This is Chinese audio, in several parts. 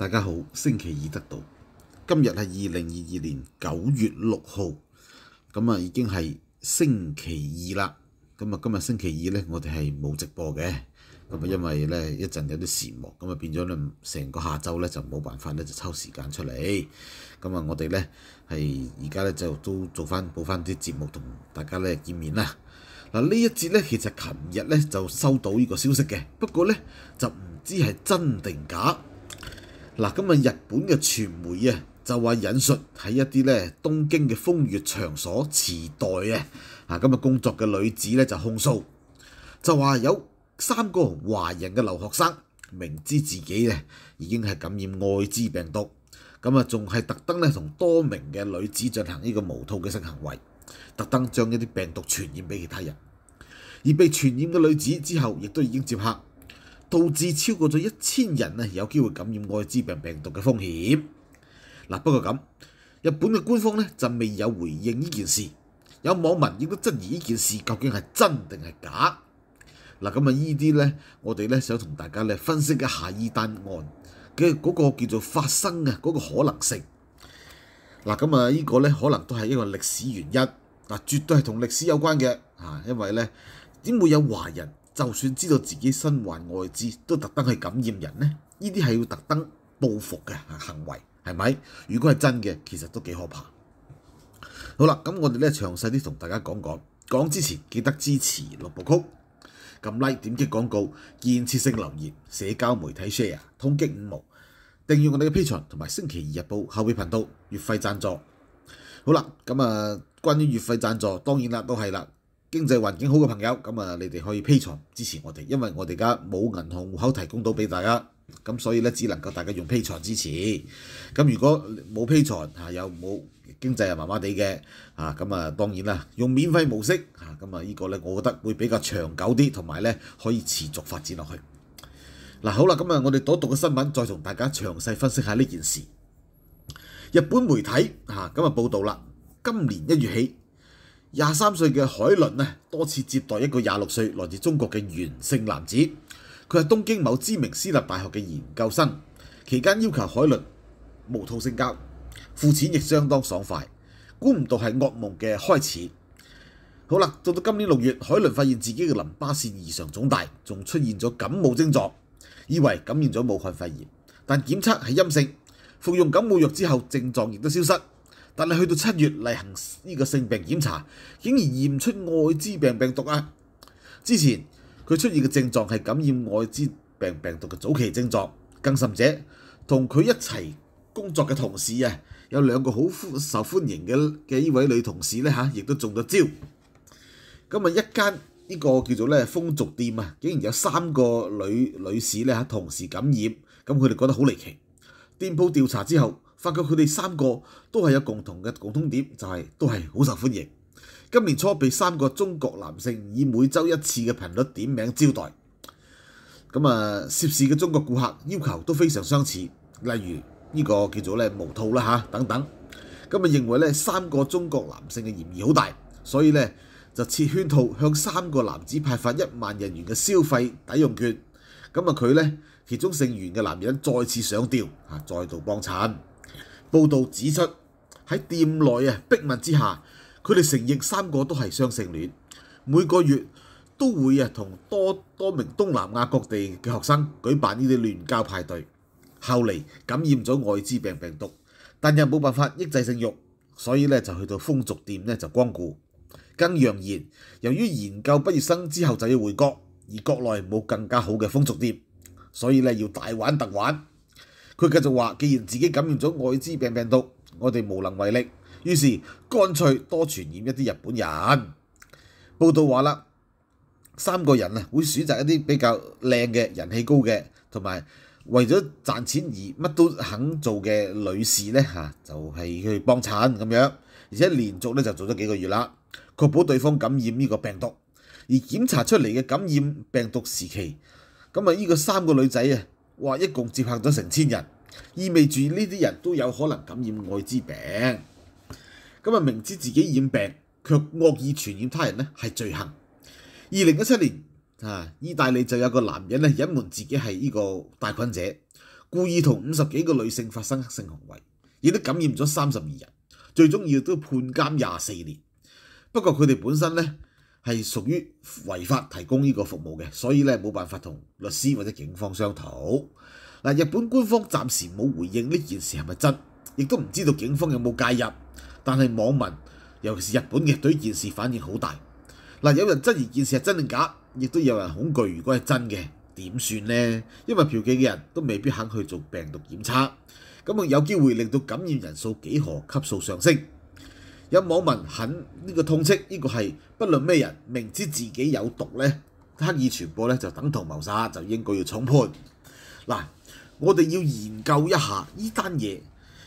大家好，星期二得到今日係二零二二年九月六號，咁啊已經係星期二啦。咁啊今日星期二咧，我哋係冇直播嘅，咁啊因為咧一陣有啲事務，咁啊變咗咧成個下週咧就冇辦法咧就抽時間出嚟。咁啊我哋咧係而家咧就都做翻補翻啲節目同大家咧見面啦。嗱呢一節咧其實琴日咧就收到呢個消息嘅，不過咧就唔知係真定假。嗱，今日日本嘅傳媒啊，就話引述喺一啲咧東京嘅風月場所，池袋啊，啊今日工作嘅女子咧就控訴，就話有三個華人嘅留學生，明知自己咧已經係感染艾滋病毒，咁啊仲係特登咧同多名嘅女子進行呢個無套嘅性行為，特登將一啲病毒傳染俾其他人，而被傳染嘅女子之後亦都已經接客。導致超過咗一千人咧，有機會感染艾滋病病毒嘅風險。嗱，不過咁，日本嘅官方咧就未有回應呢件事。有網民亦都質疑呢件事究竟係真定係假。嗱，咁啊，依啲咧，我哋咧想同大家咧分析一下依單案嘅嗰個叫做發生嘅嗰個可能性。嗱，咁啊，依個咧可能都係一個歷史原因。嗱，絕對係同歷史有關嘅啊，因為咧點會有華人？就算知道自己身患外滋，都特登去感染人呢？呢啲係要特登報復嘅行為，係咪？如果係真嘅，其實都幾可怕。好啦，咁我哋咧詳細啲同大家講講。講之前記得支持六部曲，撳 Like、點擊廣告、建設性留言、社交媒體 Share、通擊五毛、訂閱我哋嘅 P 尋同埋星期二日報後備頻道月費贊助。好啦，咁啊，關於月費贊助，當然啦，都係啦。經濟環境好嘅朋友，咁啊，你哋可以批藏支持我哋，因為我哋而家冇銀行户口提供到俾大家，咁所以咧，只能夠大家用批藏支持。咁如果冇批藏嚇，有冇經濟又麻麻地嘅嚇，咁啊，當然啦，用免費模式嚇，咁啊，依個咧，我覺得會比較長久啲，同埋咧，可以持續發展落去。嗱，好啦，咁啊，我哋讀讀嘅新聞，再同大家詳細分析下呢件事。日本媒體嚇咁啊，報導啦，今年一月起。廿三岁嘅海伦呢，多次接待一个廿六岁来自中国嘅原姓男子，佢系东京某知名私立大学嘅研究生，期间要求海伦无套性交，付钱亦相当爽快。估唔到系噩梦嘅开始。好啦，到到今年六月，海伦发现自己嘅淋巴腺异常肿大，仲出现咗感冒症状，以为感染咗武汉肺炎，但检测系阴性，服用感冒药之后症状亦都消失。但係去到七月嚟行呢個性病檢查，竟然驗出艾滋病病毒啊！之前佢出現嘅症狀係感染艾滋病病毒嘅早期症狀，更甚者同佢一齊工作嘅同事啊，有兩個好受歡迎嘅嘅呢位女同事咧嚇，亦都中咗招。咁啊，一間呢個叫做咧風俗店啊，竟然有三個女女士咧嚇同時感染，咁佢哋覺得好離奇。店鋪調查之後。發覺佢哋三個都係有共同嘅共通點，就係都係好受歡迎。今年初被三個中國男性以每週一次嘅頻率點名招待，咁啊涉事嘅中國顧客要求都非常相似，例如呢個叫做咧無套啦嚇等等。咁啊認為咧三個中國男性嘅嫌疑好大，所以咧就設圈套向三個男子派發一萬人元嘅消費抵用券。咁啊佢咧其中姓袁嘅男人再次上吊啊，再度幫襯。報導指出，喺店內啊逼問之下，佢哋承認三個都係雙性戀，每個月都會啊同多多名東南亞各地嘅學生舉辦呢啲亂交派對。後嚟感染咗艾滋病病毒，但又冇辦法抑制性慾，所以咧就去到風俗店咧就光顧，更揚言由於研究畢業生之後就要回國，而國內冇更加好嘅風俗店，所以咧要大玩特玩。佢繼續話：既然自己感染咗艾滋病病毒，我哋無能為力，於是乾脆多傳染一啲日本人。報道話啦，三個人啊會選擇一啲比較靚嘅、人氣高嘅，同埋為咗賺錢而乜都肯做嘅女士咧嚇，就係去幫產咁樣，而且連續咧就做咗幾個月啦，確保對方感染呢個病毒。而檢查出嚟嘅感染病毒時期，咁啊呢個三個女仔啊。話一共接客咗成千人，意味住呢啲人都有可能感染艾滋病。咁啊，明知自己染病，卻惡意傳染他人咧，係罪行。二零一七年啊，意大利就有個男人咧隱瞞自己係呢個帶菌者，故意同五十幾個女性發生性行為，亦都感染咗三十二人，最終亦都判監廿四年。不過佢哋本身咧。係屬於違法提供呢個服務嘅，所以咧冇辦法同律師或者警方商討。嗱，日本官方暫時冇回應呢件事係咪真，亦都唔知道警方有冇介入。但係網民尤其是日本嘅對呢件事反應好大。嗱，有人質疑件事係真定假，亦都有人恐懼如果係真嘅點算呢？因為嫖妓嘅人都未必肯去做病毒檢測，咁啊有機會令到感染人數幾何級數上升。有網民肯呢個痛斥，呢個係不論咩人，明知自己有毒咧，刻意傳播咧，就等同謀殺，就應該要重判。嗱，我哋要研究一下呢單嘢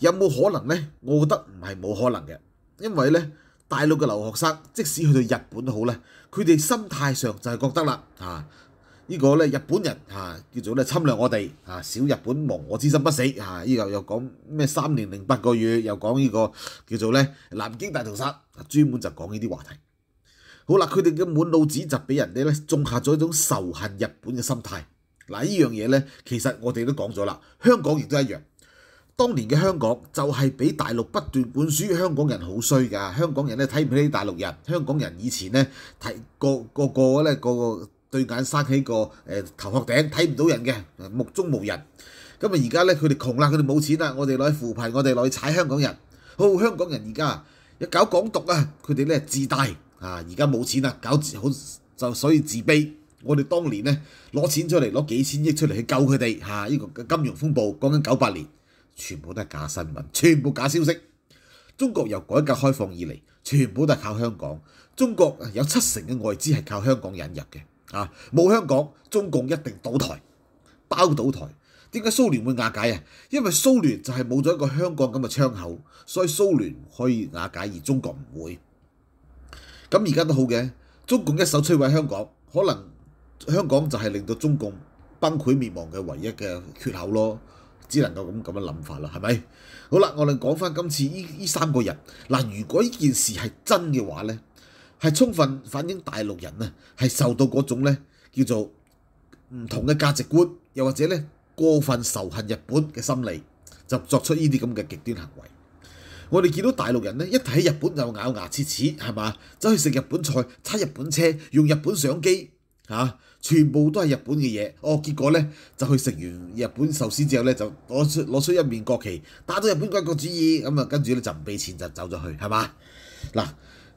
有冇可能咧？我覺得唔係冇可能嘅，因為咧大陸嘅留學生，即使去到日本都好咧，佢哋心態上就係覺得啦，啊。呢個咧日本人嚇叫做咧侵略我哋嚇，小日本亡我之心不死嚇，依個又講咩三年零八個月，又講呢個叫做咧南京大屠殺啊，專門就講呢啲話題。好啦，佢哋嘅滿腦子就俾人哋咧種下咗一種仇恨日本嘅心態。嗱，呢樣嘢咧其實我哋都講咗啦，香港亦都一樣。當年嘅香港就係俾大陸不斷灌輸，香港人好衰㗎，香港人咧睇唔起大陸人。香港人以前咧睇個個個咧個個。對眼生起個誒頭殼頂，睇唔到人嘅目中無人。咁啊，而家咧佢哋窮啦，佢哋冇錢啦。我哋攞去扶貧，我哋攞去踩香港人。好香港人而家一搞港獨啊！佢哋咧自大啊，而家冇錢啦，搞好就所以自卑。我哋當年咧攞錢出嚟，攞幾千億出嚟去救佢哋嚇。依個金融風暴講緊九八年，全部都係假新聞，全部假消息。中國由改革開放以嚟，全部都係靠香港。中國有七成嘅外資係靠香港引入嘅。啊！冇香港，中共一定倒台，包倒台。點解蘇聯會瓦解啊？因為蘇聯就係冇咗一個香港咁嘅窗口，所以蘇聯可以瓦解，而中國唔會。咁而家都好嘅，中共一手摧毀香港，可能香港就係令到中共崩潰滅亡嘅唯一嘅缺口咯。只能夠咁咁嘅諗法啦，係咪？好啦，我哋講翻今次依依三個人。嗱，如果依件事係真嘅話咧？係充分反映大陸人啊，係受到嗰種咧叫做唔同嘅價值觀，又或者咧過分仇恨日本嘅心理，就作出呢啲咁嘅極端行為。我哋見到大陸人咧一睇日本就咬牙切齒係嘛，走去食日本菜、踩日本車、用日本相機嚇，全部都係日本嘅嘢。哦，結果咧就去食完日本壽司之後咧，就攞出攞出一面國旗，打到日本軍國主義咁啊，跟住咧就唔俾錢就走咗去係嘛嗱。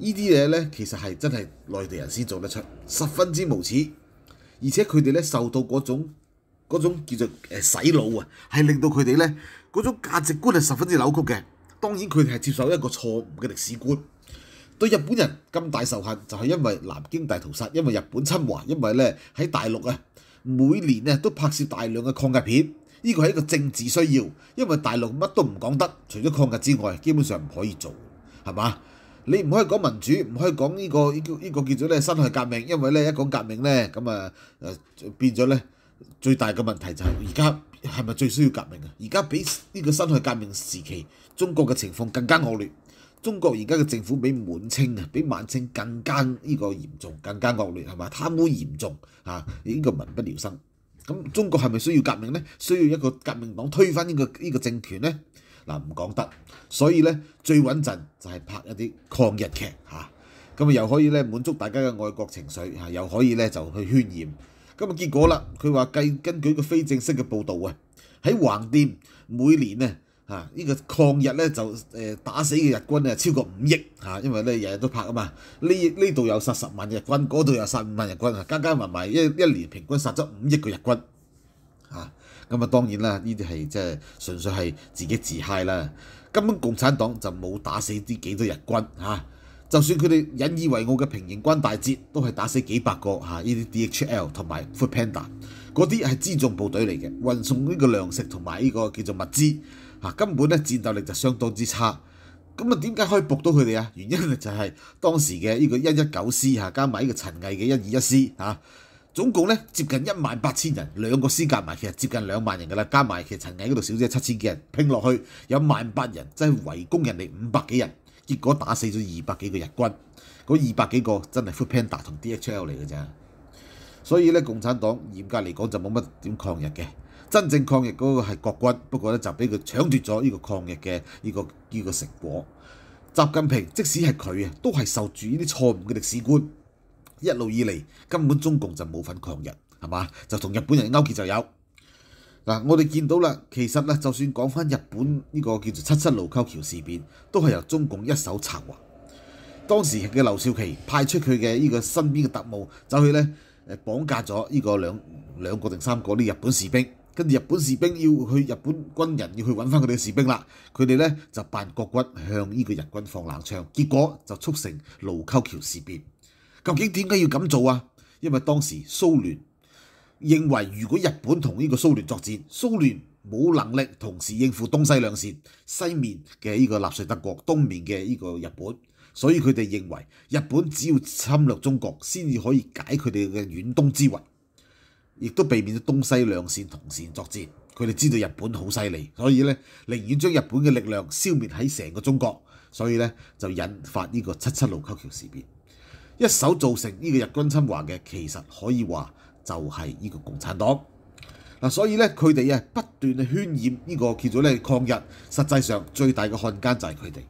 呢啲嘢咧，其實係真係內地人先做得出，十分之無恥。而且佢哋咧受到嗰種嗰種叫做誒洗腦啊，係令到佢哋咧嗰種價值觀係十分之扭曲嘅。當然佢哋係接受一個錯誤嘅歷史觀。對日本人咁大仇恨，就係因為南京大屠殺，因為日本侵華，因為咧喺大陸啊，每年咧都拍攝大量嘅抗日片。呢個係一個政治需要，因為大陸乜都唔講得，除咗抗日之外，基本上唔可以做，係嘛？你唔可以講民主，唔可以講呢個呢個呢個叫做咧辛亥革命，因為咧一講革命咧咁啊誒變咗咧最大嘅問題就係而家係咪最需要革命啊？而家比呢個辛亥革命時期中國嘅情況更加惡劣。中國而家嘅政府比滿清啊，比晚清更加呢個嚴重，更加惡劣係嘛？貪污嚴重啊，呢個民不聊生。咁中國係咪需要革命咧？需要一個革命黨推翻呢個呢個政權咧？嗱唔講得，所以咧最穩陣就係拍一啲抗日劇嚇，咁啊又可以咧滿足大家嘅愛國情緒嚇，又可以咧就去渲染。咁啊結果啦，佢話計根據個非正式嘅報導啊，喺橫店每年呢，嚇呢個抗日咧就誒打死嘅日軍啊超過五億嚇，因為咧日日都拍啊嘛，呢呢度有殺十萬日軍，嗰度又殺五萬日軍啊，加加埋埋一一年平均殺咗五億個日軍嚇。咁啊，當然啦，呢啲係即係純粹係自己自嗨啦，根本共產黨就冇打死啲幾多日軍嚇，就算佢哋引以為傲嘅平型軍大捷，都係打死幾百個嚇，呢啲 DHL 同埋 Footpanda 嗰啲係支縱部隊嚟嘅，運送呢個糧食同埋呢個叫做物資嚇，根本咧戰鬥力就相當之差。咁啊，點解可以搏到佢哋啊？原因就係當時嘅呢個一一九師嚇，加埋呢個陳毅嘅一二一師嚇。總共咧接近一萬八千人，兩個師加埋其實接近兩萬人噶啦，加埋其實陳毅嗰度少咗七千幾人，拼落去有萬八人，真係圍攻人哋五百幾人，結果打死咗二百幾個日軍，嗰二百幾個真係 Footpanda 同 DHL 嚟嘅咋。所以咧，共產黨嚴格嚟講就冇乜點抗日嘅，真正抗日嗰個係國軍，不過咧就俾佢搶奪咗呢個抗日嘅呢個呢個成果。習近平即使係佢啊，都係受住呢啲錯誤嘅歷史觀。一路以嚟根本中共就冇份抗日係嘛？就同日本人勾結就有嗱，我哋見到啦，其實咧就算講翻日本呢個叫做七七盧溝橋事變，都係由中共一手策劃。當時嘅劉少奇派出佢嘅呢個身邊嘅特務走去咧誒，綁架咗呢個兩兩個定三個啲日本士兵，跟住日本士兵要去日本軍人要去揾翻佢哋士兵啦，佢哋咧就扮國軍向呢個日軍放冷槍，結果就促成盧溝橋事變。究竟點解要咁做啊？因為當時蘇聯認為，如果日本同呢個蘇聯作戰，蘇聯冇能力同時應付東西兩線，西面嘅呢個納粹德國，東面嘅呢個日本，所以佢哋認為日本只要侵略中國，先至可以解佢哋嘅遠東之患，亦都避免咗東西兩線同時作戰。佢哋知道日本好犀利，所以咧寧願將日本嘅力量消滅喺成個中國，所以咧就引發呢個七七六溝橋事變。一手造成呢個日軍侵華嘅，其實可以話就係呢個共產黨嗱，所以咧佢哋啊不斷去渲染呢個叫做咧抗日，實際上最大嘅漢奸就係佢哋。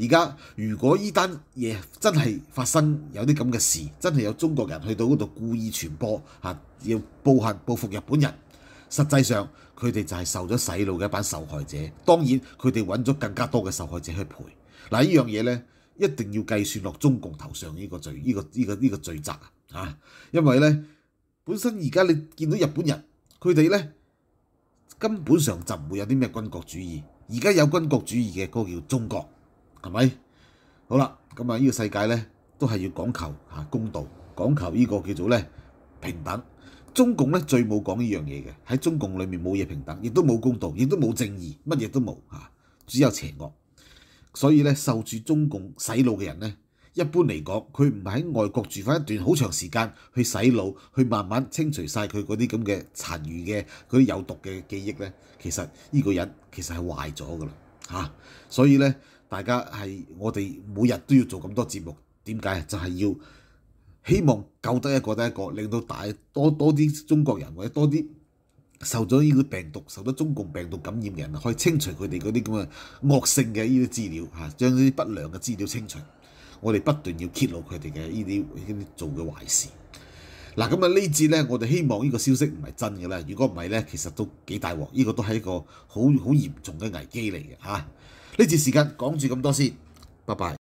而家如果呢單嘢真係發生有啲咁嘅事，真係有中國人去到嗰度故意傳播啊，要報恨報復日本人，實際上佢哋就係受咗洗腦嘅一班受害者。當然佢哋揾咗更加多嘅受害者去賠嗱，依樣嘢咧。一定要計算落中共頭上呢個罪呢個呢個呢個罪責啊！因為咧本身而家你見到日本人佢哋咧根本上就唔會有啲咩軍國主義，而家有軍國主義嘅嗰個叫中國，係咪？好啦，咁啊呢個世界咧都係要講求嚇公道，講求呢個叫做咧平等。中共咧最冇講呢樣嘢嘅，喺中共裏面冇嘢平等，亦都冇公道，亦都冇正義，乜嘢都冇嚇，只有邪惡。所以咧受住中共洗腦嘅人咧，一般嚟講，佢唔喺外國住翻一段好長時間去洗腦，去慢慢清除曬佢嗰啲咁嘅殘餘嘅嗰啲有毒嘅記憶咧，其實呢個人其實係壞咗㗎啦嚇。所以咧，大家係我哋每日都要做咁多節目，點解？就係要希望救得一個得一個，令到大多多啲中國人或者多啲。受咗呢啲病毒，受咗中共病毒感染嘅人，可以清除佢哋嗰啲咁嘅惡性嘅呢啲資料嚇，將啲不良嘅資料清除。我哋不斷要揭露佢哋嘅呢啲呢啲做嘅壞事。嗱咁啊呢節咧，我哋希望呢個消息唔係真嘅啦。如果唔係咧，其實都幾大鑊。呢個都係一個好好嚴重嘅危機嚟嘅嚇。呢節時間講住咁多先，拜拜。